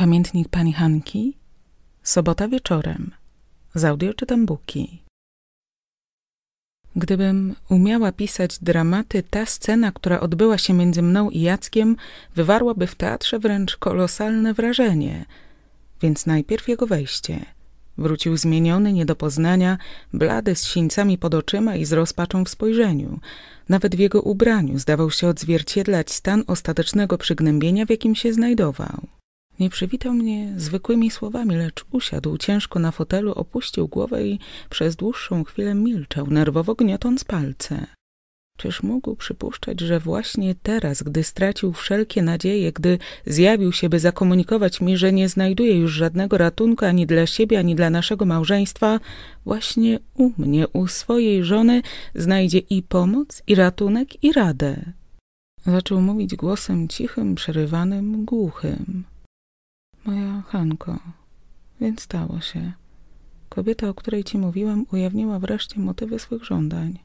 Pamiętnik pani Hanki, sobota wieczorem, z audio czytam buki. Gdybym umiała pisać dramaty, ta scena, która odbyła się między mną i Jackiem, wywarłaby w teatrze wręcz kolosalne wrażenie. Więc najpierw jego wejście. Wrócił zmieniony, nie do poznania, blady, z sińcami pod oczyma i z rozpaczą w spojrzeniu. Nawet w jego ubraniu zdawał się odzwierciedlać stan ostatecznego przygnębienia, w jakim się znajdował. Nie przywitał mnie zwykłymi słowami, lecz usiadł ciężko na fotelu, opuścił głowę i przez dłuższą chwilę milczał, nerwowo gniotąc palce. Czyż mógł przypuszczać, że właśnie teraz, gdy stracił wszelkie nadzieje, gdy zjawił się, by zakomunikować mi, że nie znajduje już żadnego ratunku ani dla siebie, ani dla naszego małżeństwa, właśnie u mnie, u swojej żony znajdzie i pomoc, i ratunek, i radę? Zaczął mówić głosem cichym, przerywanym, głuchym. Moja Hanko, więc stało się. Kobieta, o której ci mówiłem, ujawniła wreszcie motywy swych żądań.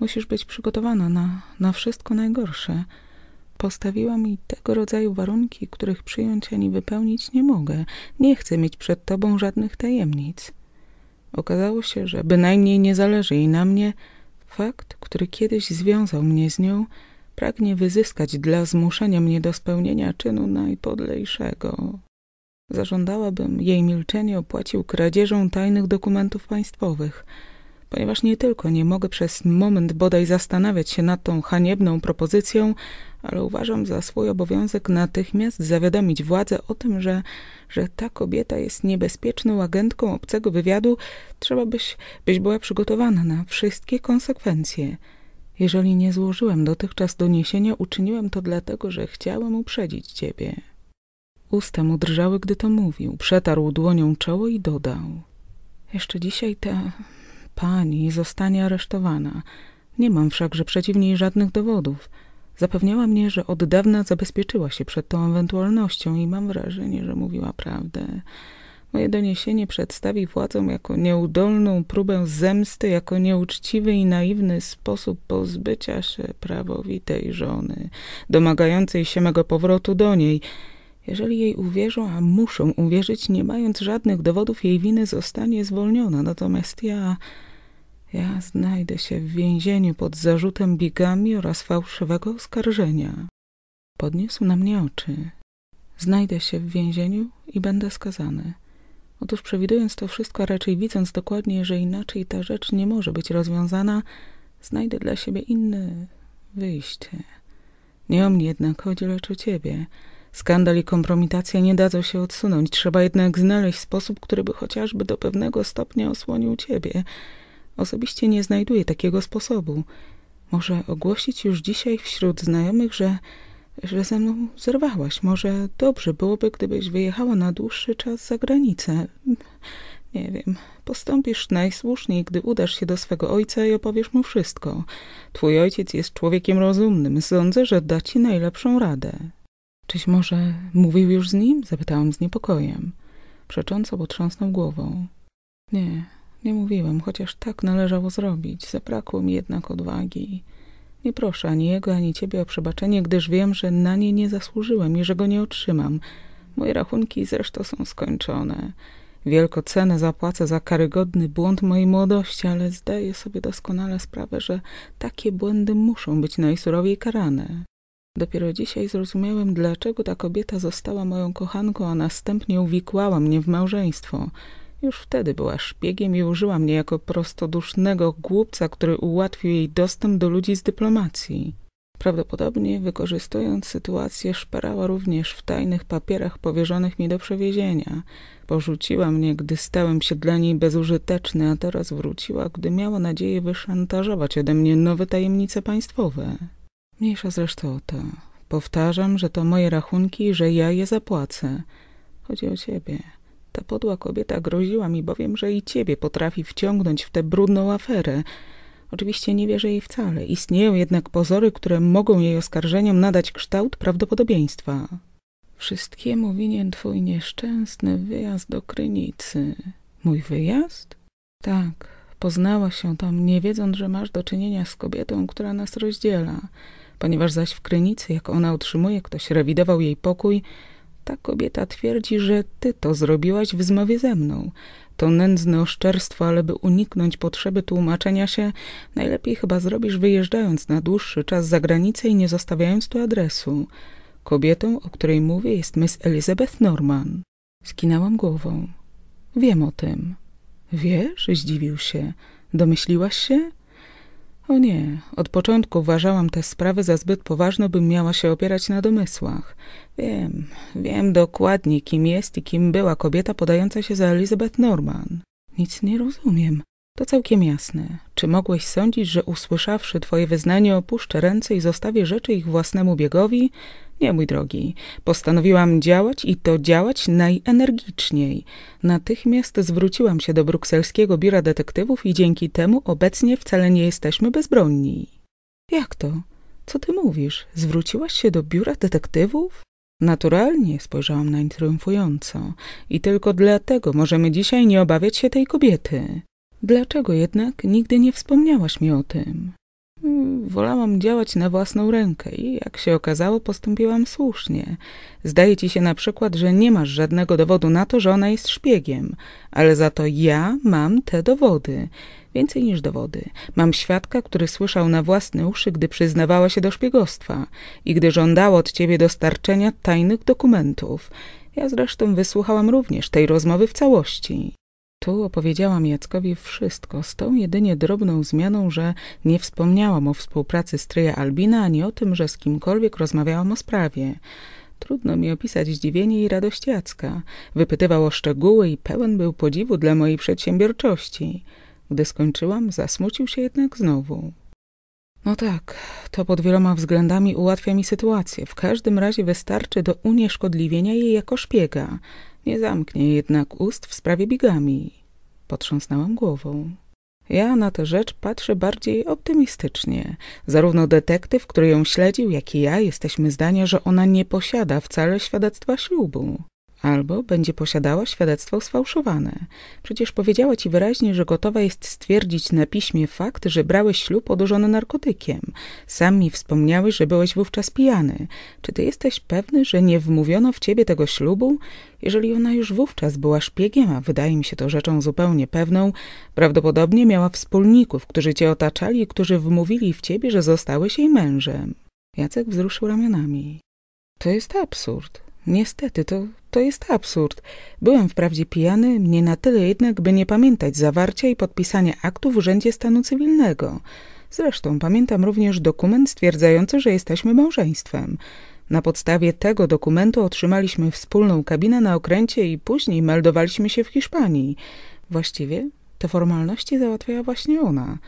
Musisz być przygotowana na, na wszystko najgorsze. Postawiła mi tego rodzaju warunki, których przyjąć ani wypełnić nie mogę. Nie chcę mieć przed tobą żadnych tajemnic. Okazało się, że bynajmniej nie zależy jej na mnie. Fakt, który kiedyś związał mnie z nią, pragnie wyzyskać dla zmuszenia mnie do spełnienia czynu najpodlejszego zażądałabym jej milczenie opłacił kradzieżą tajnych dokumentów państwowych, ponieważ nie tylko nie mogę przez moment bodaj zastanawiać się nad tą haniebną propozycją, ale uważam za swój obowiązek natychmiast zawiadomić władzę o tym, że, że ta kobieta jest niebezpieczną agentką obcego wywiadu, trzeba byś, byś była przygotowana na wszystkie konsekwencje. Jeżeli nie złożyłem dotychczas doniesienia, uczyniłem to dlatego, że chciałem uprzedzić ciebie. Usta mu drżały, gdy to mówił. Przetarł dłonią czoło i dodał. Jeszcze dzisiaj ta pani zostanie aresztowana. Nie mam wszakże przeciw niej żadnych dowodów. Zapewniała mnie, że od dawna zabezpieczyła się przed tą ewentualnością i mam wrażenie, że mówiła prawdę. Moje doniesienie przedstawi władzom jako nieudolną próbę zemsty, jako nieuczciwy i naiwny sposób pozbycia się prawowitej żony, domagającej się mego powrotu do niej – jeżeli jej uwierzą, a muszą uwierzyć, nie mając żadnych dowodów jej winy, zostanie zwolniona. Natomiast ja. Ja znajdę się w więzieniu pod zarzutem bigami oraz fałszywego oskarżenia. Podniósł na mnie oczy. Znajdę się w więzieniu i będę skazany. Otóż przewidując to wszystko, a raczej widząc dokładnie, że inaczej ta rzecz nie może być rozwiązana, znajdę dla siebie inne wyjście. Nie o mnie jednak chodzi, lecz o ciebie. Skandal i kompromitacja nie dadzą się odsunąć. Trzeba jednak znaleźć sposób, który by chociażby do pewnego stopnia osłonił ciebie. Osobiście nie znajduję takiego sposobu. Może ogłosić już dzisiaj wśród znajomych, że, że ze mną zerwałaś. Może dobrze byłoby, gdybyś wyjechała na dłuższy czas za granicę. Nie wiem, postąpisz najsłuszniej, gdy udasz się do swego ojca i opowiesz mu wszystko. Twój ojciec jest człowiekiem rozumnym. Sądzę, że da ci najlepszą radę. Czyś może mówił już z nim? Zapytałam z niepokojem. Przecząco potrząsnął głową. Nie, nie mówiłem, chociaż tak należało zrobić. Zabrakło mi jednak odwagi. Nie proszę ani jego, ani ciebie o przebaczenie, gdyż wiem, że na nie nie zasłużyłem i że go nie otrzymam. Moje rachunki zresztą są skończone. Wielką cenę zapłacę za karygodny błąd mojej młodości, ale zdaję sobie doskonale sprawę, że takie błędy muszą być najsurowiej karane. Dopiero dzisiaj zrozumiałem, dlaczego ta kobieta została moją kochanką, a następnie uwikłała mnie w małżeństwo. Już wtedy była szpiegiem i użyła mnie jako prostodusznego głupca, który ułatwił jej dostęp do ludzi z dyplomacji. Prawdopodobnie, wykorzystując sytuację, szperała również w tajnych papierach powierzonych mi do przewiezienia. Porzuciła mnie, gdy stałem się dla niej bezużyteczny, a teraz wróciła, gdy miała nadzieję wyszantażować ode mnie nowe tajemnice państwowe. Mniejsza zresztą o to. Powtarzam, że to moje rachunki że ja je zapłacę. Chodzi o ciebie. Ta podła kobieta groziła mi bowiem, że i ciebie potrafi wciągnąć w tę brudną aferę. Oczywiście nie wierzę jej wcale. Istnieją jednak pozory, które mogą jej oskarżeniom nadać kształt prawdopodobieństwa. Wszystkiemu winien twój nieszczęsny wyjazd do Krynicy. Mój wyjazd? Tak, Poznała się tam, nie wiedząc, że masz do czynienia z kobietą, która nas rozdziela. Ponieważ zaś w krynicy, jak ona otrzymuje, ktoś rewidował jej pokój, ta kobieta twierdzi, że ty to zrobiłaś w zmowie ze mną. To nędzne oszczerstwo, ale by uniknąć potrzeby tłumaczenia się, najlepiej chyba zrobisz wyjeżdżając na dłuższy czas za granicę i nie zostawiając tu adresu. Kobietą, o której mówię, jest Miss Elizabeth Norman. Skinałam głową. Wiem o tym. Wiesz? Zdziwił się. Domyśliłaś się? O nie, od początku uważałam te sprawy za zbyt poważne, bym miała się opierać na domysłach. Wiem, wiem dokładnie, kim jest i kim była kobieta podająca się za Elizabeth Norman. Nic nie rozumiem. To całkiem jasne. Czy mogłeś sądzić, że usłyszawszy twoje wyznanie opuszczę ręce i zostawię rzeczy ich własnemu biegowi? Nie, mój drogi. Postanowiłam działać i to działać najenergiczniej. Natychmiast zwróciłam się do brukselskiego biura detektywów i dzięki temu obecnie wcale nie jesteśmy bezbronni. Jak to? Co ty mówisz? Zwróciłaś się do biura detektywów? Naturalnie spojrzałam nań triumfująco i tylko dlatego możemy dzisiaj nie obawiać się tej kobiety. Dlaczego jednak nigdy nie wspomniałaś mi o tym? Wolałam działać na własną rękę i, jak się okazało, postąpiłam słusznie. Zdaje ci się na przykład, że nie masz żadnego dowodu na to, że ona jest szpiegiem, ale za to ja mam te dowody. Więcej niż dowody. Mam świadka, który słyszał na własne uszy, gdy przyznawała się do szpiegostwa i gdy żądała od ciebie dostarczenia tajnych dokumentów. Ja zresztą wysłuchałam również tej rozmowy w całości. Tu opowiedziałam Jackowi wszystko, z tą jedynie drobną zmianą, że nie wspomniałam o współpracy stryja Albina, ani o tym, że z kimkolwiek rozmawiałam o sprawie. Trudno mi opisać zdziwienie i radość Jacka. Wypytywał o szczegóły i pełen był podziwu dla mojej przedsiębiorczości. Gdy skończyłam, zasmucił się jednak znowu. No tak, to pod wieloma względami ułatwia mi sytuację. W każdym razie wystarczy do unieszkodliwienia jej jako szpiega – nie zamknie jednak ust w sprawie bigami. Potrząsnąłem głową. Ja na tę rzecz patrzę bardziej optymistycznie. Zarówno detektyw, który ją śledził, jak i ja jesteśmy zdania, że ona nie posiada wcale świadectwa ślubu albo będzie posiadała świadectwo sfałszowane. Przecież powiedziała ci wyraźnie, że gotowa jest stwierdzić na piśmie fakt, że brałeś ślub odurzony narkotykiem. Sam mi wspomniałeś, że byłeś wówczas pijany. Czy ty jesteś pewny, że nie wmówiono w ciebie tego ślubu? Jeżeli ona już wówczas była szpiegiem, a wydaje mi się to rzeczą zupełnie pewną, prawdopodobnie miała wspólników, którzy cię otaczali i którzy wmówili w ciebie, że zostałeś jej mężem. Jacek wzruszył ramionami. To jest absurd. Niestety, to, to jest absurd. Byłem wprawdzie pijany, nie na tyle jednak, by nie pamiętać zawarcia i podpisania aktu w Urzędzie Stanu Cywilnego. Zresztą pamiętam również dokument stwierdzający, że jesteśmy małżeństwem. Na podstawie tego dokumentu otrzymaliśmy wspólną kabinę na okręcie i później meldowaliśmy się w Hiszpanii. Właściwie te formalności załatwiała właśnie ona.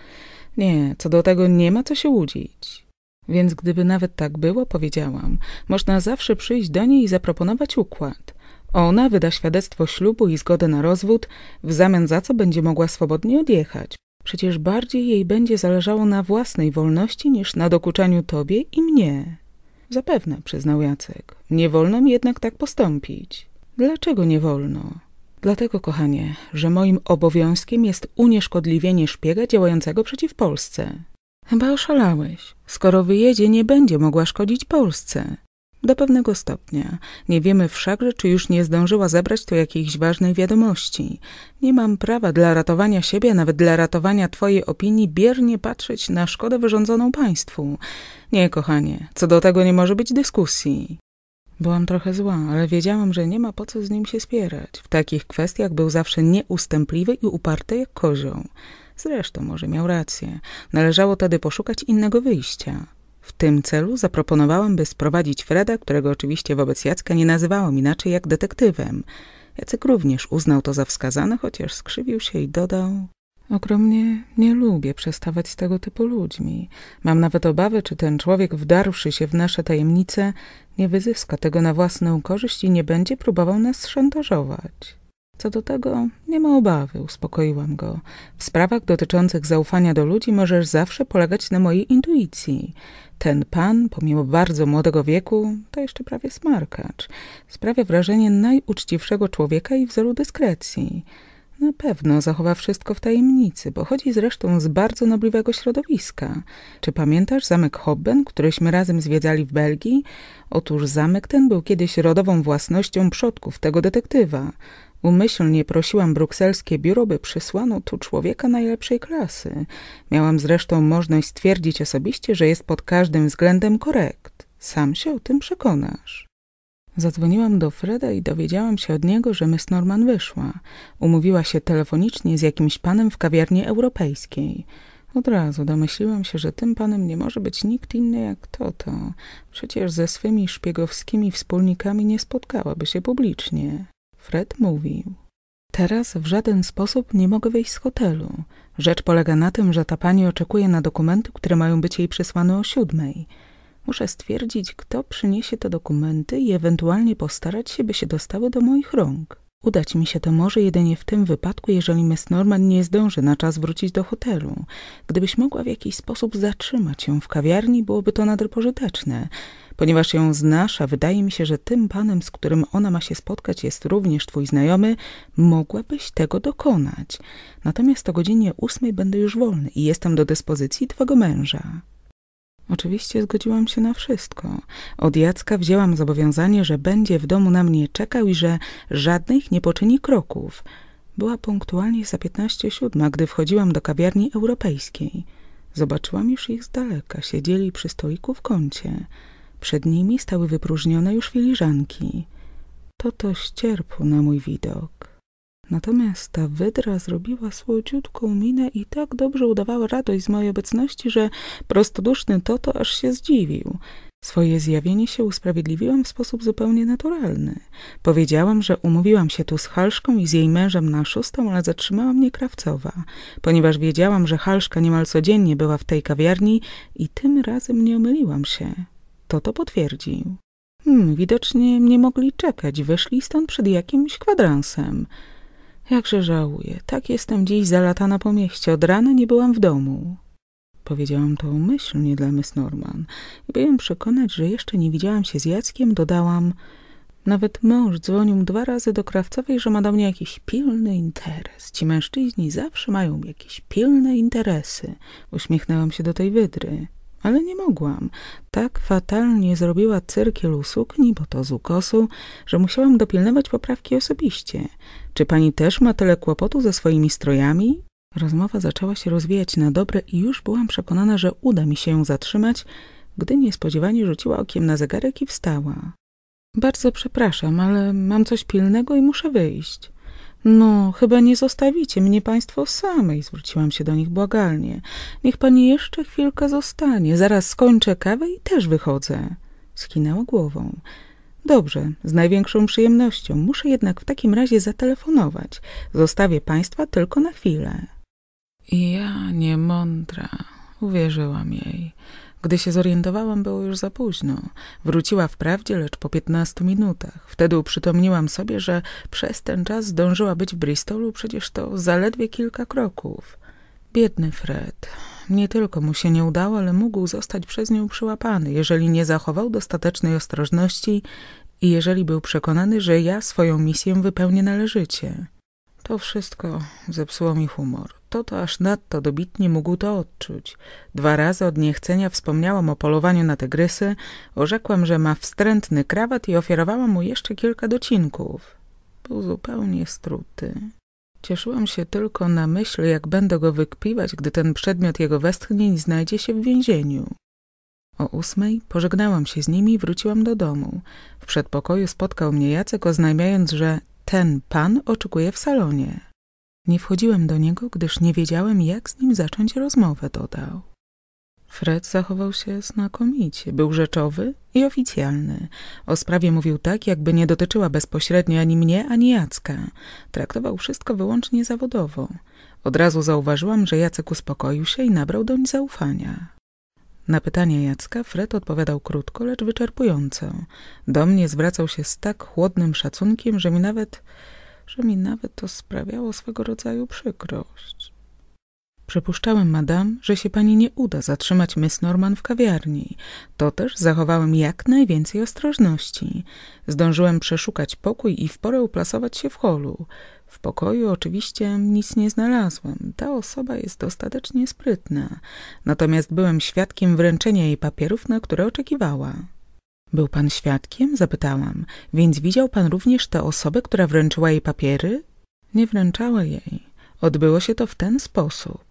Nie, co do tego nie ma co się łudzić. Więc gdyby nawet tak było, powiedziałam, można zawsze przyjść do niej i zaproponować układ. Ona wyda świadectwo ślubu i zgodę na rozwód, w zamian za co będzie mogła swobodnie odjechać. Przecież bardziej jej będzie zależało na własnej wolności niż na dokuczaniu tobie i mnie. Zapewne, przyznał Jacek. Nie wolno mi jednak tak postąpić. Dlaczego nie wolno? Dlatego, kochanie, że moim obowiązkiem jest unieszkodliwienie szpiega działającego przeciw Polsce. Chyba oszalałeś. Skoro wyjedzie, nie będzie mogła szkodzić Polsce. Do pewnego stopnia. Nie wiemy wszakże, czy już nie zdążyła zebrać tu jakichś ważnych wiadomości. Nie mam prawa dla ratowania siebie, nawet dla ratowania twojej opinii, biernie patrzeć na szkodę wyrządzoną państwu. Nie, kochanie, co do tego nie może być dyskusji. Byłam trochę zła, ale wiedziałam, że nie ma po co z nim się spierać. W takich kwestiach był zawsze nieustępliwy i uparty jak kozioł. Zresztą może miał rację. Należało tedy poszukać innego wyjścia. W tym celu zaproponowałam, by sprowadzić Freda, którego oczywiście wobec Jacka nie nazywałam inaczej jak detektywem. Jacek również uznał to za wskazane, chociaż skrzywił się i dodał... Ogromnie nie lubię przestawać z tego typu ludźmi. Mam nawet obawy, czy ten człowiek, wdarłszy się w nasze tajemnice, nie wyzyska tego na własną korzyść i nie będzie próbował nas szantażować. Co do tego nie ma obawy, uspokoiłam go. W sprawach dotyczących zaufania do ludzi możesz zawsze polegać na mojej intuicji. Ten pan, pomimo bardzo młodego wieku, to jeszcze prawie smarkacz. Sprawia wrażenie najuczciwszego człowieka i wzoru dyskrecji. Na pewno zachowa wszystko w tajemnicy, bo chodzi zresztą z bardzo nobliwego środowiska. Czy pamiętasz zamek Hobben, któryśmy razem zwiedzali w Belgii? Otóż zamek ten był kiedyś rodową własnością przodków tego detektywa. Umyślnie prosiłam brukselskie biuro, by przysłano tu człowieka najlepszej klasy. Miałam zresztą możliwość stwierdzić osobiście, że jest pod każdym względem korekt. Sam się o tym przekonasz. Zadzwoniłam do Freda i dowiedziałam się od niego, że Miss Norman wyszła. Umówiła się telefonicznie z jakimś panem w kawiarni europejskiej. Od razu domyśliłam się, że tym panem nie może być nikt inny jak Toto. Przecież ze swymi szpiegowskimi wspólnikami nie spotkałaby się publicznie. Fred mówił. Teraz w żaden sposób nie mogę wyjść z hotelu. Rzecz polega na tym, że ta pani oczekuje na dokumenty, które mają być jej przysłane o siódmej. Muszę stwierdzić, kto przyniesie te dokumenty i ewentualnie postarać się, by się dostały do moich rąk. Udać mi się to może jedynie w tym wypadku, jeżeli Miss Norman nie zdąży na czas wrócić do hotelu. Gdybyś mogła w jakiś sposób zatrzymać ją w kawiarni, byłoby to nader pożyteczne. Ponieważ ją znasz, a wydaje mi się, że tym panem, z którym ona ma się spotkać, jest również twój znajomy, mogłabyś tego dokonać. Natomiast o godzinie ósmej będę już wolny i jestem do dyspozycji twego męża. Oczywiście zgodziłam się na wszystko. Od Jacka wzięłam zobowiązanie, że będzie w domu na mnie czekał i że żadnych nie poczyni kroków. Była punktualnie za piętnaście siódma, gdy wchodziłam do kawiarni europejskiej. Zobaczyłam już ich z daleka, siedzieli przy stoliku w kącie. Przed nimi stały wypróżnione już filiżanki. Toto ścierpł na mój widok. Natomiast ta wydra zrobiła słodziutką minę i tak dobrze udawała radość z mojej obecności, że prostoduszny Toto aż się zdziwił. Swoje zjawienie się usprawiedliwiłam w sposób zupełnie naturalny. Powiedziałam, że umówiłam się tu z Halszką i z jej mężem na szóstą, ale zatrzymała mnie Krawcowa, ponieważ wiedziałam, że Halszka niemal codziennie była w tej kawiarni i tym razem nie omyliłam się. To to potwierdził. Hmm, widocznie nie mogli czekać, wyszli stąd przed jakimś kwadransem. Jakże żałuję, tak jestem dziś zalatana po mieście, od rana nie byłam w domu. Powiedziałam to myślnie dla Miss Norman i by ją przekonać, że jeszcze nie widziałam się z Jackiem, dodałam nawet mąż dzwonił dwa razy do Krawcowej, że ma do mnie jakiś pilny interes. Ci mężczyźni zawsze mają jakieś pilne interesy. Uśmiechnęłam się do tej wydry ale nie mogłam. Tak fatalnie zrobiła cyrkiel u sukni, bo to z ukosu, że musiałam dopilnować poprawki osobiście. Czy pani też ma tyle kłopotu ze swoimi strojami? Rozmowa zaczęła się rozwijać na dobre i już byłam przekonana, że uda mi się ją zatrzymać, gdy niespodziewanie rzuciła okiem na zegarek i wstała. Bardzo przepraszam, ale mam coś pilnego i muszę wyjść. No, chyba nie zostawicie mnie państwo samej, zwróciłam się do nich błagalnie. Niech pani jeszcze chwilkę zostanie, zaraz skończę kawę i też wychodzę. Skinęła głową. Dobrze, z największą przyjemnością. Muszę jednak w takim razie zatelefonować. Zostawię państwa tylko na chwilę. I ja, niemądra, uwierzyłam jej. Gdy się zorientowałam, było już za późno. Wróciła wprawdzie, lecz po piętnastu minutach. Wtedy uprzytomniłam sobie, że przez ten czas zdążyła być w Bristolu, przecież to zaledwie kilka kroków. Biedny Fred. Nie tylko mu się nie udało, ale mógł zostać przez nią przyłapany, jeżeli nie zachował dostatecznej ostrożności i jeżeli był przekonany, że ja swoją misję wypełnię należycie. To wszystko zepsuło mi humor kto to aż nadto dobitnie mógł to odczuć. Dwa razy od niechcenia wspomniałam o polowaniu na tygrysy, orzekłam, że ma wstrętny krawat i ofiarowałam mu jeszcze kilka docinków. Był zupełnie struty. Cieszyłam się tylko na myśl, jak będę go wykpiwać, gdy ten przedmiot jego westchnień znajdzie się w więzieniu. O ósmej pożegnałam się z nimi i wróciłam do domu. W przedpokoju spotkał mnie Jacek, oznajmiając, że ten pan oczekuje w salonie. Nie wchodziłem do niego, gdyż nie wiedziałem, jak z nim zacząć rozmowę, dodał. Fred zachował się znakomicie. Był rzeczowy i oficjalny. O sprawie mówił tak, jakby nie dotyczyła bezpośrednio ani mnie, ani Jacka. Traktował wszystko wyłącznie zawodowo. Od razu zauważyłam, że Jacek uspokoił się i nabrał doń zaufania. Na pytanie Jacka Fred odpowiadał krótko, lecz wyczerpująco. Do mnie zwracał się z tak chłodnym szacunkiem, że mi nawet że mi nawet to sprawiało swego rodzaju przykrość. Przypuszczałem, madam, że się pani nie uda zatrzymać Miss Norman w kawiarni. To też zachowałem jak najwięcej ostrożności. Zdążyłem przeszukać pokój i w porę uplasować się w holu. W pokoju oczywiście nic nie znalazłem. Ta osoba jest dostatecznie sprytna. Natomiast byłem świadkiem wręczenia jej papierów, na które oczekiwała. Był pan świadkiem? Zapytałam. Więc widział pan również tę osobę, która wręczyła jej papiery? Nie wręczała jej. Odbyło się to w ten sposób.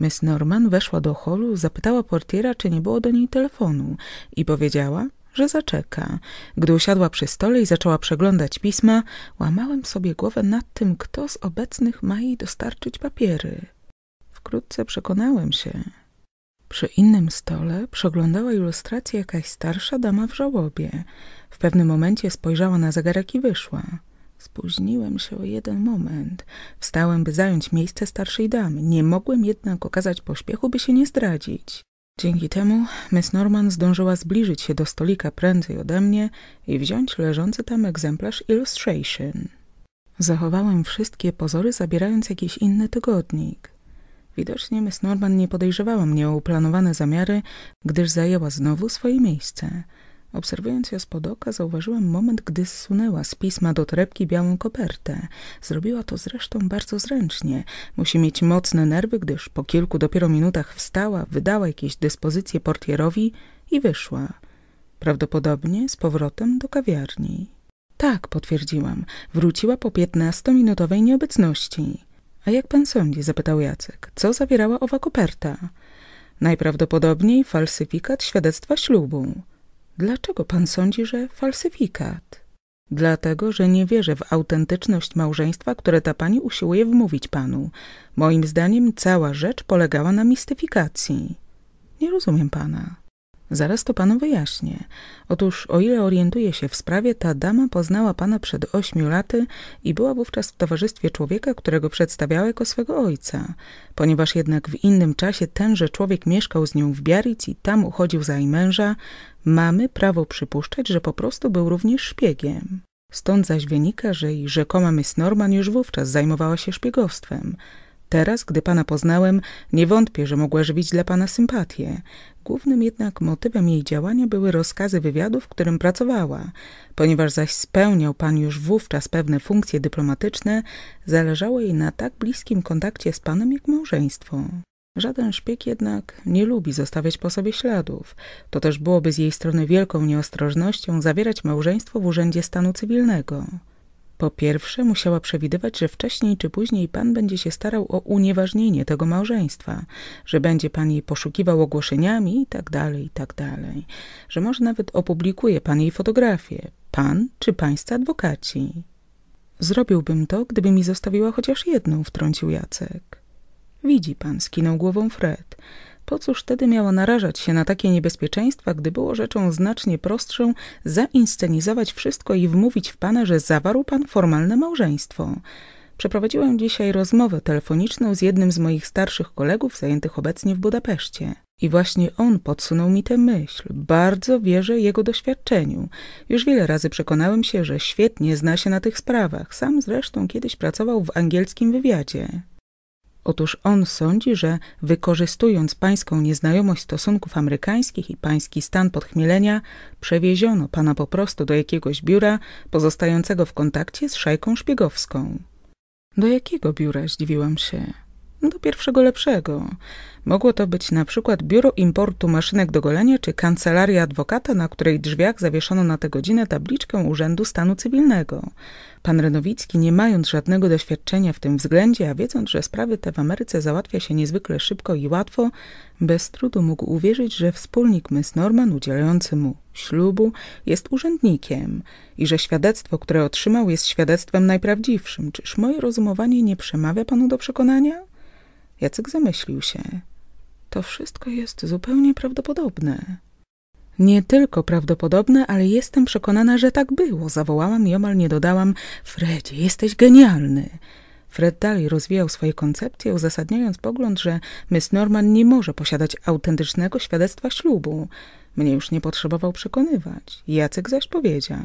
Miss Norman weszła do holu, zapytała portiera, czy nie było do niej telefonu i powiedziała, że zaczeka. Gdy usiadła przy stole i zaczęła przeglądać pisma, łamałem sobie głowę nad tym, kto z obecnych ma jej dostarczyć papiery. Wkrótce przekonałem się, przy innym stole przeglądała ilustrację jakaś starsza dama w żałobie. W pewnym momencie spojrzała na zegarek i wyszła. Spóźniłem się o jeden moment. Wstałem, by zająć miejsce starszej damy. Nie mogłem jednak okazać pośpiechu, by się nie zdradzić. Dzięki temu Miss Norman zdążyła zbliżyć się do stolika prędzej ode mnie i wziąć leżący tam egzemplarz Illustration. Zachowałem wszystkie pozory, zabierając jakiś inny tygodnik. Widocznie Miss Norman nie podejrzewała mnie o uplanowane zamiary, gdyż zajęła znowu swoje miejsce. Obserwując ją spod oka, zauważyłam moment, gdy zsunęła z pisma do torebki białą kopertę. Zrobiła to zresztą bardzo zręcznie. Musi mieć mocne nerwy, gdyż po kilku dopiero minutach wstała, wydała jakieś dyspozycje portierowi i wyszła. Prawdopodobnie z powrotem do kawiarni. Tak, potwierdziłam. Wróciła po piętnastominutowej nieobecności. A jak pan sądzi, zapytał Jacek, co zawierała owa koperta? Najprawdopodobniej falsyfikat świadectwa ślubu. Dlaczego pan sądzi, że falsyfikat? Dlatego, że nie wierzę w autentyczność małżeństwa, które ta pani usiłuje wmówić panu. Moim zdaniem cała rzecz polegała na mistyfikacji. Nie rozumiem pana. Zaraz to panu wyjaśnię. Otóż, o ile orientuję się w sprawie, ta dama poznała pana przed ośmiu laty i była wówczas w towarzystwie człowieka, którego przedstawiała jako swego ojca. Ponieważ jednak w innym czasie tenże człowiek mieszkał z nią w Biaric i tam uchodził za jej męża, mamy prawo przypuszczać, że po prostu był również szpiegiem. Stąd zaś wynika, że i rzekoma Miss Norman już wówczas zajmowała się szpiegostwem – Teraz, gdy pana poznałem, nie wątpię, że mogła żywić dla pana sympatię. Głównym jednak motywem jej działania były rozkazy wywiadu, w którym pracowała. Ponieważ zaś spełniał pan już wówczas pewne funkcje dyplomatyczne, zależało jej na tak bliskim kontakcie z panem jak małżeństwo. Żaden szpieg jednak nie lubi zostawiać po sobie śladów. To też byłoby z jej strony wielką nieostrożnością zawierać małżeństwo w urzędzie stanu cywilnego. Po pierwsze, musiała przewidywać, że wcześniej czy później pan będzie się starał o unieważnienie tego małżeństwa, że będzie pan jej poszukiwał ogłoszeniami i tak dalej, i tak dalej, że może nawet opublikuje pan jej fotografię, pan czy państwo adwokaci. Zrobiłbym to, gdyby mi zostawiła chociaż jedną, wtrącił Jacek. Widzi pan, skinął głową Fred. Po cóż wtedy miała narażać się na takie niebezpieczeństwa, gdy było rzeczą znacznie prostszą zainscenizować wszystko i wmówić w pana, że zawarł pan formalne małżeństwo? Przeprowadziłem dzisiaj rozmowę telefoniczną z jednym z moich starszych kolegów zajętych obecnie w Budapeszcie. I właśnie on podsunął mi tę myśl. Bardzo wierzę jego doświadczeniu. Już wiele razy przekonałem się, że świetnie zna się na tych sprawach. Sam zresztą kiedyś pracował w angielskim wywiadzie. Otóż on sądzi, że wykorzystując pańską nieznajomość stosunków amerykańskich i pański stan podchmielenia, przewieziono pana po prostu do jakiegoś biura pozostającego w kontakcie z szajką szpiegowską. Do jakiego biura zdziwiłam się? do pierwszego lepszego. Mogło to być na przykład biuro importu maszynek do golenia czy kancelaria adwokata, na której drzwiach zawieszono na tę godzinę tabliczkę Urzędu Stanu Cywilnego. Pan Renowicki, nie mając żadnego doświadczenia w tym względzie, a wiedząc, że sprawy te w Ameryce załatwia się niezwykle szybko i łatwo, bez trudu mógł uwierzyć, że wspólnik Miss Norman udzielający mu ślubu jest urzędnikiem i że świadectwo, które otrzymał jest świadectwem najprawdziwszym. Czyż moje rozumowanie nie przemawia panu do przekonania? Jacek zamyślił się. To wszystko jest zupełnie prawdopodobne. Nie tylko prawdopodobne, ale jestem przekonana, że tak było. Zawołałam i omal nie dodałam: Fredzie, jesteś genialny. Fred dalej rozwijał swoje koncepcje, uzasadniając pogląd, że Miss Norman nie może posiadać autentycznego świadectwa ślubu. Mnie już nie potrzebował przekonywać. Jacek zaś powiedział.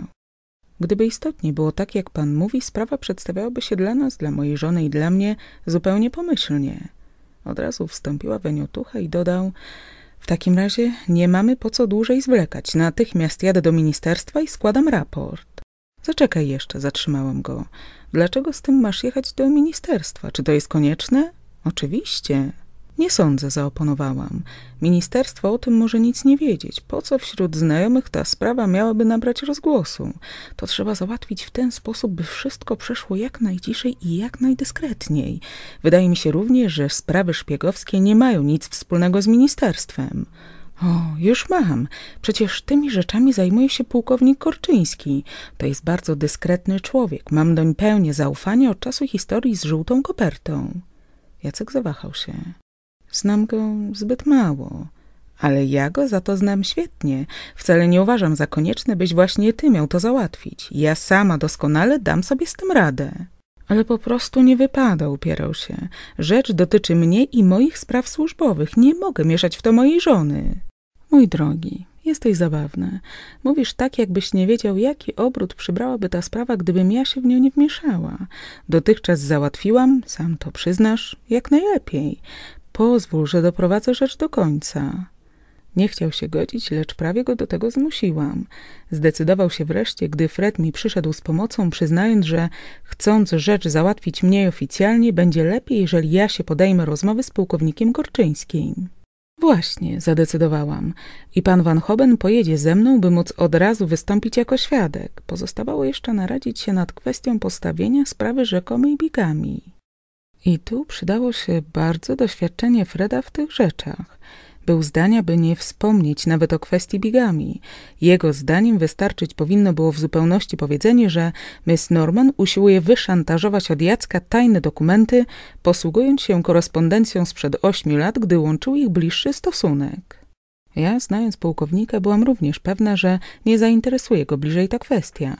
Gdyby istotnie było tak, jak pan mówi, sprawa przedstawiałaby się dla nas, dla mojej żony i dla mnie zupełnie pomyślnie. Od razu wstąpiła weniotucha i dodał w takim razie nie mamy po co dłużej zwlekać. Natychmiast jadę do ministerstwa i składam raport. Zaczekaj jeszcze, zatrzymałam go. Dlaczego z tym masz jechać do ministerstwa? Czy to jest konieczne? Oczywiście. Nie sądzę, zaoponowałam. Ministerstwo o tym może nic nie wiedzieć. Po co wśród znajomych ta sprawa miałaby nabrać rozgłosu? To trzeba załatwić w ten sposób, by wszystko przeszło jak najciszej i jak najdyskretniej. Wydaje mi się również, że sprawy szpiegowskie nie mają nic wspólnego z ministerstwem. O, już mam. Przecież tymi rzeczami zajmuje się pułkownik Korczyński. To jest bardzo dyskretny człowiek. Mam doń pełnię zaufanie od czasu historii z żółtą kopertą. Jacek zawahał się. Znam go zbyt mało. Ale ja go za to znam świetnie. Wcale nie uważam za konieczne, byś właśnie ty miał to załatwić. Ja sama doskonale dam sobie z tym radę. Ale po prostu nie wypada, upierał się. Rzecz dotyczy mnie i moich spraw służbowych. Nie mogę mieszać w to mojej żony. Mój drogi, jesteś zabawny. Mówisz tak, jakbyś nie wiedział, jaki obrót przybrałaby ta sprawa, gdybym ja się w nią nie wmieszała. Dotychczas załatwiłam, sam to przyznasz, jak najlepiej. Pozwól, że doprowadzę rzecz do końca. Nie chciał się godzić, lecz prawie go do tego zmusiłam. Zdecydował się wreszcie, gdy Fred mi przyszedł z pomocą, przyznając, że chcąc rzecz załatwić mniej oficjalnie, będzie lepiej, jeżeli ja się podejmę rozmowy z pułkownikiem Korczyńskim. Właśnie, zadecydowałam. I pan Van Hoben pojedzie ze mną, by móc od razu wystąpić jako świadek. Pozostawało jeszcze naradzić się nad kwestią postawienia sprawy rzekomej bigami. I tu przydało się bardzo doświadczenie Freda w tych rzeczach. Był zdania, by nie wspomnieć nawet o kwestii bigami. Jego zdaniem wystarczyć powinno było w zupełności powiedzenie, że Miss Norman usiłuje wyszantażować od Jacka tajne dokumenty, posługując się korespondencją sprzed ośmiu lat, gdy łączył ich bliższy stosunek. Ja, znając pułkownika, byłam również pewna, że nie zainteresuje go bliżej ta kwestia.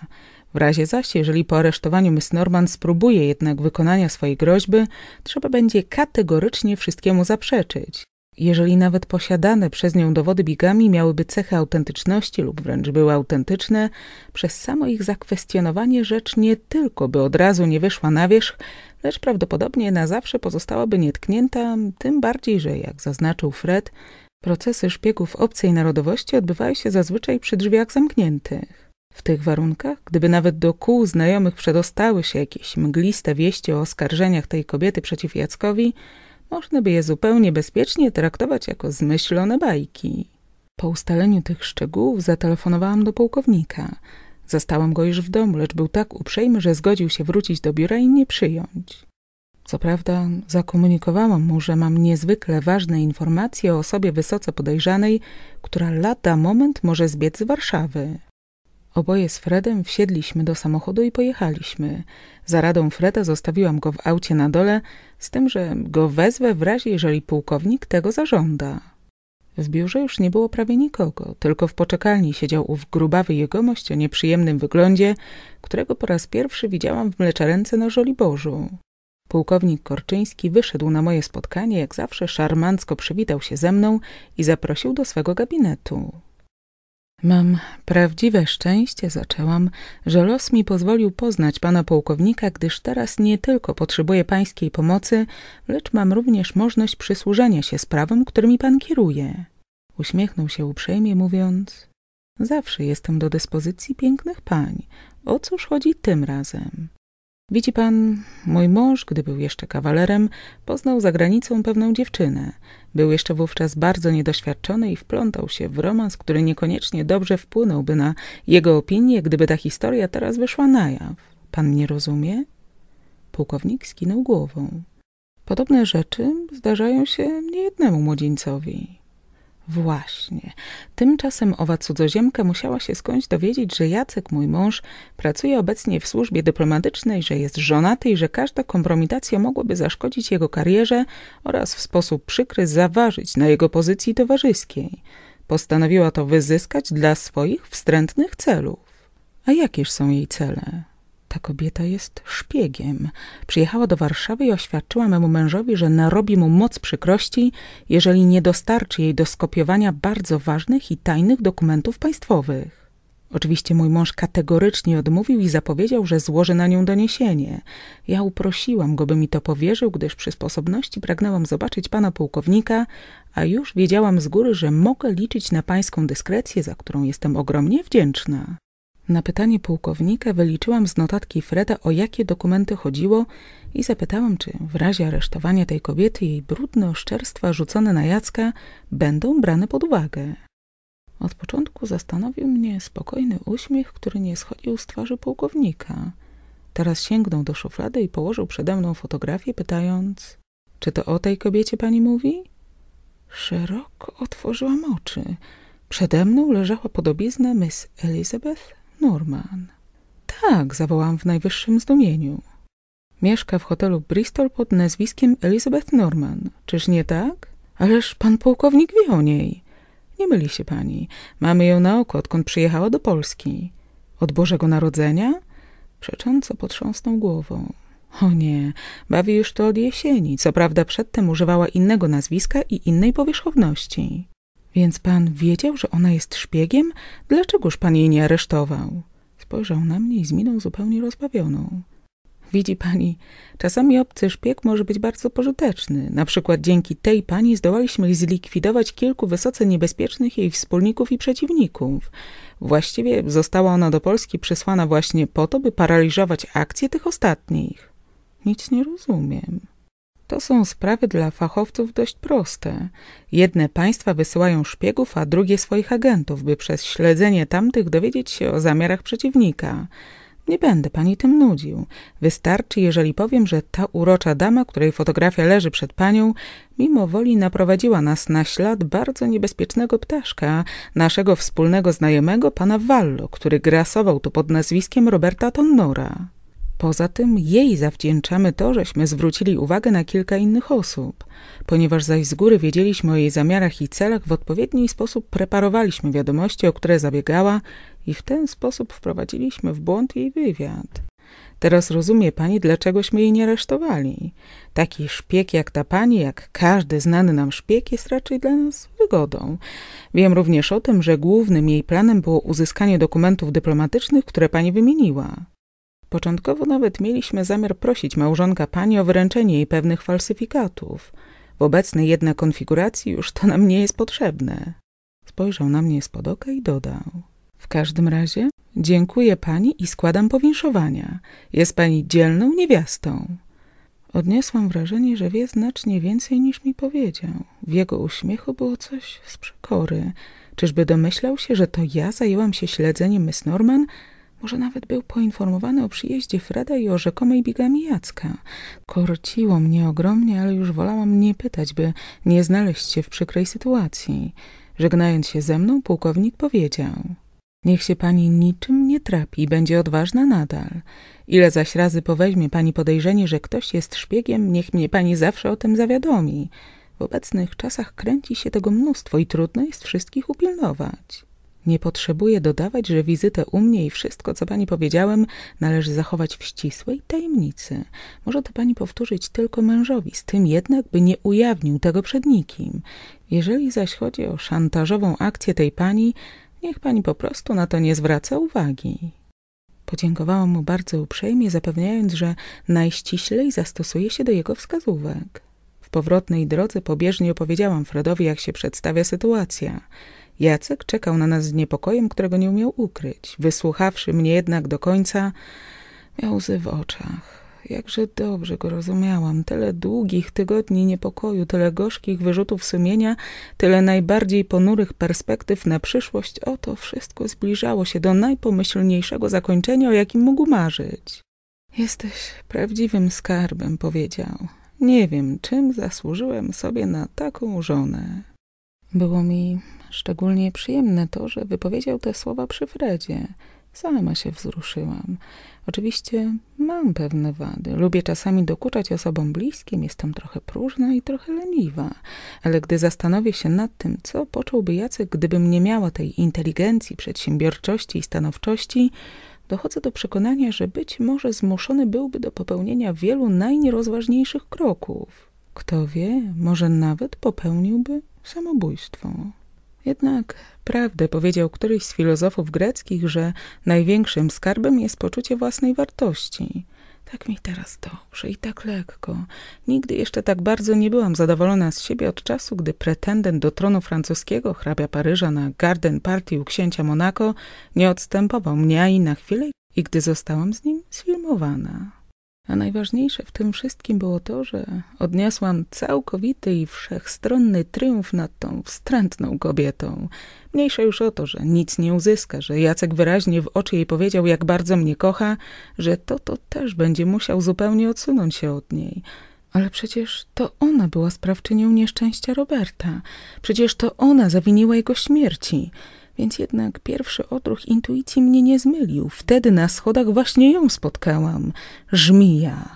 W razie zaś, jeżeli po aresztowaniu Miss Norman spróbuje jednak wykonania swojej groźby, trzeba będzie kategorycznie wszystkiemu zaprzeczyć. Jeżeli nawet posiadane przez nią dowody bigami miałyby cechę autentyczności lub wręcz były autentyczne, przez samo ich zakwestionowanie rzecz nie tylko by od razu nie wyszła na wierzch, lecz prawdopodobnie na zawsze pozostałaby nietknięta, tym bardziej, że jak zaznaczył Fred, procesy szpiegów obcej narodowości odbywają się zazwyczaj przy drzwiach zamkniętych. W tych warunkach, gdyby nawet do kół znajomych przedostały się jakieś mgliste wieści o oskarżeniach tej kobiety przeciw Jackowi, można by je zupełnie bezpiecznie traktować jako zmyślone bajki. Po ustaleniu tych szczegółów zatelefonowałam do pułkownika. Zastałam go już w domu, lecz był tak uprzejmy, że zgodził się wrócić do biura i mnie przyjąć. Co prawda, zakomunikowałam mu, że mam niezwykle ważne informacje o osobie wysoce podejrzanej, która lada moment może zbiec z Warszawy. Oboje z Fredem wsiedliśmy do samochodu i pojechaliśmy. Za radą Freda zostawiłam go w aucie na dole, z tym, że go wezwę w razie, jeżeli pułkownik tego zażąda. W biurze już nie było prawie nikogo, tylko w poczekalni siedział ów grubawy jegomość o nieprzyjemnym wyglądzie, którego po raz pierwszy widziałam w mleczarence na Żoliborzu. Pułkownik Korczyński wyszedł na moje spotkanie, jak zawsze szarmancko przywitał się ze mną i zaprosił do swego gabinetu. Mam prawdziwe szczęście, zaczęłam, że los mi pozwolił poznać pana pułkownika, gdyż teraz nie tylko potrzebuję pańskiej pomocy, lecz mam również możliwość przysłużenia się sprawom, którymi pan kieruje. Uśmiechnął się uprzejmie, mówiąc: Zawsze jestem do dyspozycji pięknych pań. O cóż chodzi tym razem? Widzi pan, mój mąż, gdy był jeszcze kawalerem, poznał za granicą pewną dziewczynę. Był jeszcze wówczas bardzo niedoświadczony i wplątał się w romans, który niekoniecznie dobrze wpłynąłby na jego opinię, gdyby ta historia teraz wyszła na jaw. Pan mnie rozumie? Pułkownik skinął głową. Podobne rzeczy zdarzają się niejednemu młodzieńcowi. Właśnie. Tymczasem owa cudzoziemka musiała się skądś dowiedzieć, że Jacek, mój mąż, pracuje obecnie w służbie dyplomatycznej, że jest żonaty i że każda kompromitacja mogłaby zaszkodzić jego karierze oraz w sposób przykry zaważyć na jego pozycji towarzyskiej. Postanowiła to wyzyskać dla swoich wstrętnych celów. A jakież są jej cele? Ta kobieta jest szpiegiem. Przyjechała do Warszawy i oświadczyła memu mężowi, że narobi mu moc przykrości, jeżeli nie dostarczy jej do skopiowania bardzo ważnych i tajnych dokumentów państwowych. Oczywiście mój mąż kategorycznie odmówił i zapowiedział, że złoży na nią doniesienie. Ja uprosiłam go, by mi to powierzył, gdyż przy sposobności pragnęłam zobaczyć pana pułkownika, a już wiedziałam z góry, że mogę liczyć na pańską dyskrecję, za którą jestem ogromnie wdzięczna. Na pytanie pułkownika wyliczyłam z notatki Freda, o jakie dokumenty chodziło i zapytałam, czy w razie aresztowania tej kobiety jej brudne oszczerstwa rzucone na Jacka będą brane pod uwagę. Od początku zastanowił mnie spokojny uśmiech, który nie schodził z twarzy pułkownika. Teraz sięgnął do szuflady i położył przede mną fotografię, pytając: Czy to o tej kobiecie pani mówi? Szeroko otworzyłam oczy. Przede mną leżała podobizna Miss Elizabeth Norman. Tak, zawołam w najwyższym zdumieniu. Mieszka w hotelu Bristol pod nazwiskiem Elizabeth Norman. Czyż nie tak? Ależ pan pułkownik wie o niej. Nie myli się pani. Mamy ją na oko, odkąd przyjechała do Polski. Od Bożego Narodzenia? Przecząco potrząsnął głową. O nie, bawi już to od jesieni. Co prawda przedtem używała innego nazwiska i innej powierzchowności. Więc pan wiedział, że ona jest szpiegiem? Dlaczegoż pan jej nie aresztował? Spojrzał na mnie i z miną zupełnie rozbawioną. Widzi pani, czasami obcy szpieg może być bardzo pożyteczny. Na przykład dzięki tej pani zdołaliśmy zlikwidować kilku wysoce niebezpiecznych jej wspólników i przeciwników. Właściwie została ona do Polski przesłana właśnie po to, by paraliżować akcje tych ostatnich. Nic nie rozumiem. To są sprawy dla fachowców dość proste. Jedne państwa wysyłają szpiegów, a drugie swoich agentów, by przez śledzenie tamtych dowiedzieć się o zamiarach przeciwnika. Nie będę pani tym nudził. Wystarczy, jeżeli powiem, że ta urocza dama, której fotografia leży przed panią, mimo woli naprowadziła nas na ślad bardzo niebezpiecznego ptaszka, naszego wspólnego znajomego, pana Wallo, który grasował tu pod nazwiskiem Roberta Tonnora. Poza tym jej zawdzięczamy to, żeśmy zwrócili uwagę na kilka innych osób. Ponieważ zaś z góry wiedzieliśmy o jej zamiarach i celach, w odpowiedni sposób preparowaliśmy wiadomości, o które zabiegała i w ten sposób wprowadziliśmy w błąd jej wywiad. Teraz rozumie pani, dlaczegośmy jej nie aresztowali. Taki szpieg jak ta pani, jak każdy znany nam szpieg, jest raczej dla nas wygodą. Wiem również o tym, że głównym jej planem było uzyskanie dokumentów dyplomatycznych, które pani wymieniła. Początkowo nawet mieliśmy zamiar prosić małżonka pani o wręczenie jej pewnych falsyfikatów. W obecnej jednak konfiguracji już to nam nie jest potrzebne. Spojrzał na mnie spod oka i dodał. W każdym razie dziękuję pani i składam powinszowania. Jest pani dzielną niewiastą. Odniosłam wrażenie, że wie znacznie więcej niż mi powiedział. W jego uśmiechu było coś z przekory. Czyżby domyślał się, że to ja zajęłam się śledzeniem Miss Norman – może nawet był poinformowany o przyjeździe Freda i o rzekomej bigamii Jacka. Korciło mnie ogromnie, ale już wolałam nie pytać, by nie znaleźć się w przykrej sytuacji. Żegnając się ze mną, pułkownik powiedział... Niech się pani niczym nie trapi i będzie odważna nadal. Ile zaś razy poweźmie pani podejrzenie, że ktoś jest szpiegiem, niech mnie pani zawsze o tym zawiadomi. W obecnych czasach kręci się tego mnóstwo i trudno jest wszystkich upilnować. Nie potrzebuję dodawać, że wizytę u mnie i wszystko, co pani powiedziałem, należy zachować w ścisłej tajemnicy. Może to pani powtórzyć tylko mężowi, z tym jednak, by nie ujawnił tego przed nikim. Jeżeli zaś chodzi o szantażową akcję tej pani, niech pani po prostu na to nie zwraca uwagi. Podziękowałam mu bardzo uprzejmie, zapewniając, że najściślej zastosuje się do jego wskazówek. W powrotnej drodze pobieżnie opowiedziałam Fredowi, jak się przedstawia sytuacja – Jacek czekał na nas z niepokojem, którego nie umiał ukryć. Wysłuchawszy mnie jednak do końca, miał łzy w oczach. Jakże dobrze go rozumiałam. Tyle długich tygodni niepokoju, tyle gorzkich wyrzutów sumienia, tyle najbardziej ponurych perspektyw na przyszłość. Oto wszystko zbliżało się do najpomyślniejszego zakończenia, o jakim mógł marzyć. Jesteś prawdziwym skarbem, powiedział. Nie wiem, czym zasłużyłem sobie na taką żonę. Było mi szczególnie przyjemne to, że wypowiedział te słowa przy Fredzie. Sama się wzruszyłam. Oczywiście mam pewne wady. Lubię czasami dokuczać osobom bliskim, jestem trochę próżna i trochę leniwa. Ale gdy zastanowię się nad tym, co poczułby Jacek, gdybym nie miała tej inteligencji, przedsiębiorczości i stanowczości, dochodzę do przekonania, że być może zmuszony byłby do popełnienia wielu najnierozważniejszych kroków. Kto wie, może nawet popełniłby samobójstwo. Jednak prawdę powiedział któryś z filozofów greckich, że największym skarbem jest poczucie własnej wartości. Tak mi teraz dobrze i tak lekko. Nigdy jeszcze tak bardzo nie byłam zadowolona z siebie od czasu, gdy pretendent do tronu francuskiego, hrabia Paryża na garden party u księcia Monaco, nie odstępował mnie ani na chwilę i gdy zostałam z nim sfilmowana. A najważniejsze w tym wszystkim było to, że odniosłam całkowity i wszechstronny triumf nad tą wstrętną kobietą. Mniejsza już o to, że nic nie uzyska, że Jacek wyraźnie w oczy jej powiedział, jak bardzo mnie kocha, że to to też będzie musiał zupełnie odsunąć się od niej. Ale przecież to ona była sprawczynią nieszczęścia Roberta. Przecież to ona zawiniła jego śmierci więc jednak pierwszy odruch intuicji mnie nie zmylił. Wtedy na schodach właśnie ją spotkałam. Żmija.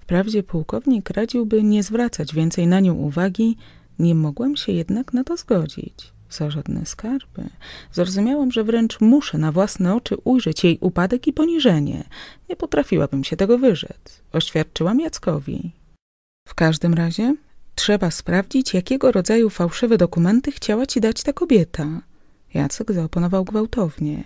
Wprawdzie pułkownik radziłby nie zwracać więcej na nią uwagi, nie mogłam się jednak na to zgodzić. Za żadne skarby. Zrozumiałam, że wręcz muszę na własne oczy ujrzeć jej upadek i poniżenie. Nie potrafiłabym się tego wyrzec. Oświadczyłam Jackowi. W każdym razie trzeba sprawdzić, jakiego rodzaju fałszywe dokumenty chciała ci dać ta kobieta. Jacek zaoponował gwałtownie.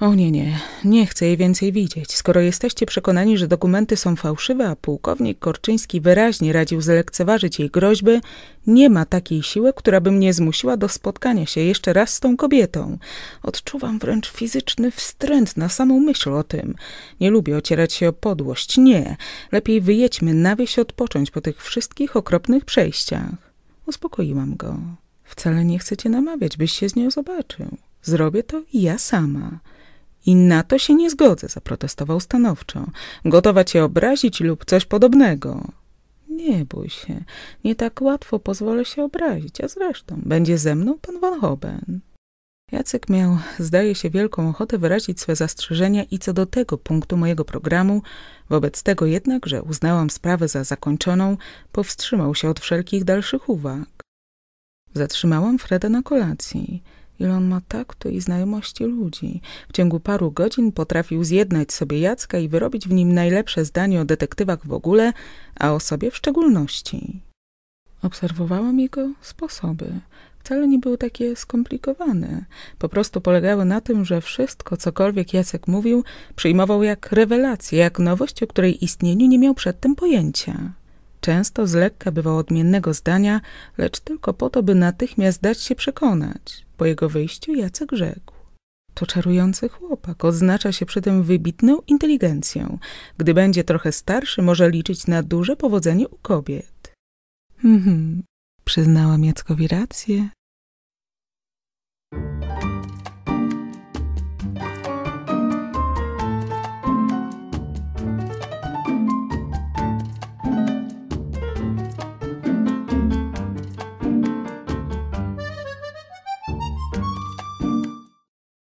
O nie, nie, nie chcę jej więcej widzieć. Skoro jesteście przekonani, że dokumenty są fałszywe, a pułkownik Korczyński wyraźnie radził zlekceważyć jej groźby, nie ma takiej siły, która by mnie zmusiła do spotkania się jeszcze raz z tą kobietą. Odczuwam wręcz fizyczny wstręt na samą myśl o tym. Nie lubię ocierać się o podłość, nie. Lepiej wyjedźmy na wieś odpocząć po tych wszystkich okropnych przejściach. Uspokoiłam go. Wcale nie chcę cię namawiać, byś się z nią zobaczył. Zrobię to ja sama. I na to się nie zgodzę, zaprotestował stanowczo. Gotowa cię obrazić lub coś podobnego. Nie bój się, nie tak łatwo pozwolę się obrazić, a zresztą będzie ze mną pan Van Hoben. Jacek miał, zdaje się, wielką ochotę wyrazić swe zastrzeżenia i co do tego punktu mojego programu, wobec tego jednak, że uznałam sprawę za zakończoną, powstrzymał się od wszelkich dalszych uwag. Zatrzymałam Freda na kolacji. Ile on ma taktu i znajomości ludzi. W ciągu paru godzin potrafił zjednać sobie Jacka i wyrobić w nim najlepsze zdanie o detektywach w ogóle, a o sobie w szczególności. Obserwowałam jego sposoby. Wcale nie były takie skomplikowane. Po prostu polegały na tym, że wszystko, cokolwiek Jacek mówił, przyjmował jak rewelację, jak nowość, o której istnieniu nie miał przedtem pojęcia. Często z lekka bywał odmiennego zdania, lecz tylko po to, by natychmiast dać się przekonać. Po jego wyjściu Jacek rzekł. To czarujący chłopak, odznacza się przy tym wybitną inteligencją. Gdy będzie trochę starszy, może liczyć na duże powodzenie u kobiet. Mhm, przyznałam Jackowi rację